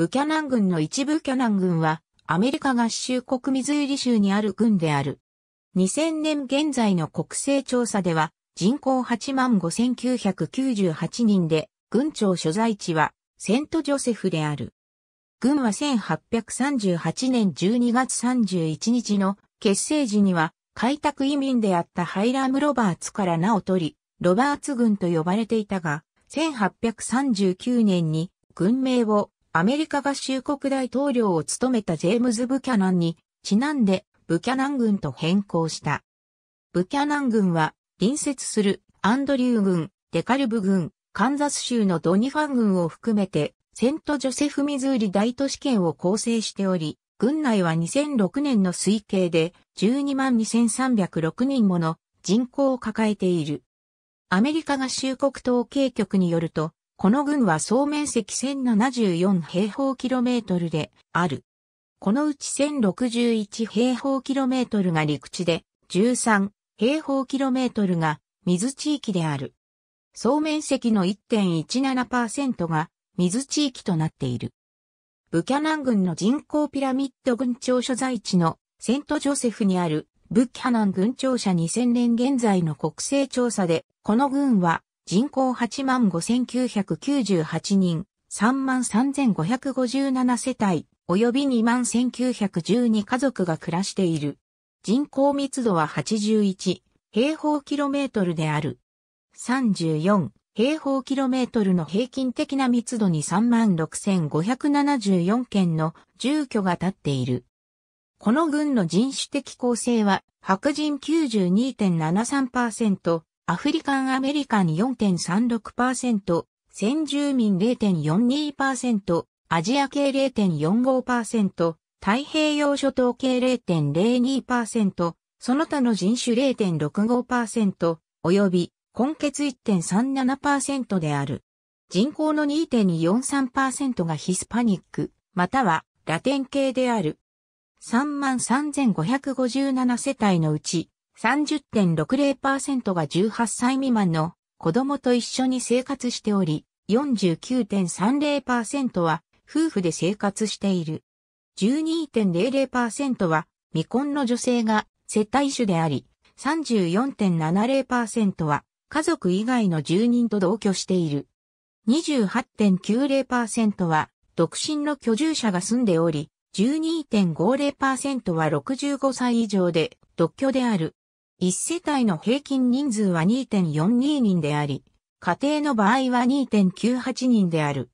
ブキャナン軍の一部キャナン軍は、アメリカ合衆国ミズーリ州にある軍である。2000年現在の国勢調査では、人口85,998人で、軍庁所在地は、セントジョセフである。軍は1838年12月31日の結成時には、開拓移民であったハイラム・ロバーツから名を取り、ロバーツ軍と呼ばれていたが、1839年に軍名をアメリカ合衆国大統領を務めたジェームズ・ブキャナンにちなんでブキャナン軍と変更した。ブキャナン軍は隣接するアンドリュー軍、デカルブ軍、カンザス州のドニファン軍を含めてセント・ジョセフ・ミズーリ大都市圏を構成しており、軍内は2006年の推計で12万2306人もの人口を抱えている。アメリカ合衆国統計局によると、この軍は総面積1074平方キロメートルである。このうち1061平方キロメートルが陸地で、13平方キロメートルが水地域である。総面積の1.17%が水地域となっている。ブキャナン軍の人口ピラミッド軍庁所在地のセントジョセフにあるブキャナン軍庁舎2000年現在の国勢調査で、この軍は人口85,998人、33,557世帯、及び21,912家族が暮らしている。人口密度は81平方キロメートルである。34平方キロメートルの平均的な密度に36,574件の住居が立っている。この群の人種的構成は白人92.73%、アフリカンアメリカン4.36%、先住民0.42%、アジア系0.45%、太平洋諸島系0.02%、その他の人種0.65%、及び、根結1.37%である。人口の2.43%がヒスパニック、またはラテン系である。33,557世帯のうち30.60%が18歳未満の子供と一緒に生活しており、49.30%は夫婦で生活している。12.00%は未婚の女性が接待主であり、34.70%は家族以外の住人と同居している。28.90%は独身の居住者が住んでおり、12.50%は65歳以上で独居である。1世帯の平均人数は2.42人であり、家庭の場合は2.98人である。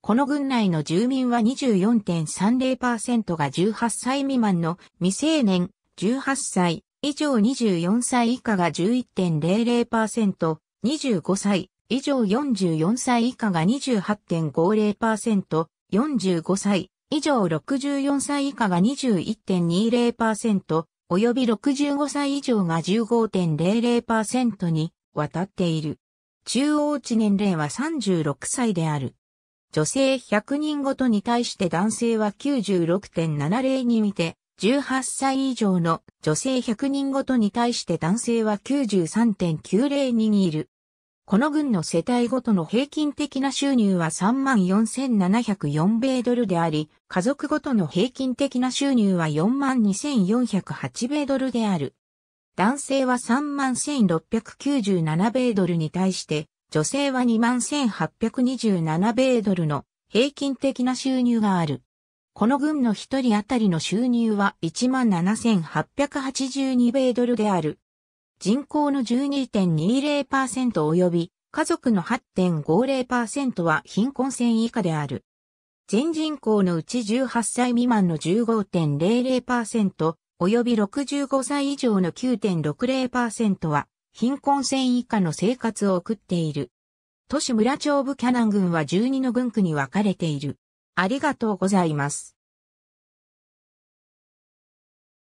この郡内の住民は24.30%が18歳未満の未成年、18歳以上24歳以下が11.00%、25歳以上44歳以下が28.50%、45歳以上64歳以下が21.20%、及び65歳以上が15.00%に渡っている。中央値年齢は36歳である。女性100人ごとに対して男性は96.70に見て、18歳以上の女性100人ごとに対して男性は93.90にいる。この軍の世帯ごとの平均的な収入は34,704米ドルであり、家族ごとの平均的な収入は42,408米ドルである。男性は31,697米ドルに対して、女性は21,827米ドルの平均的な収入がある。この軍の一人当たりの収入は17,882米ドルである。人口の12.20%及び家族の8.50%は貧困線以下である。全人口のうち18歳未満の15.00%及び65歳以上の9.60%は貧困線以下の生活を送っている。都市村長部キャナン郡は12の郡区に分かれている。ありがとうございます。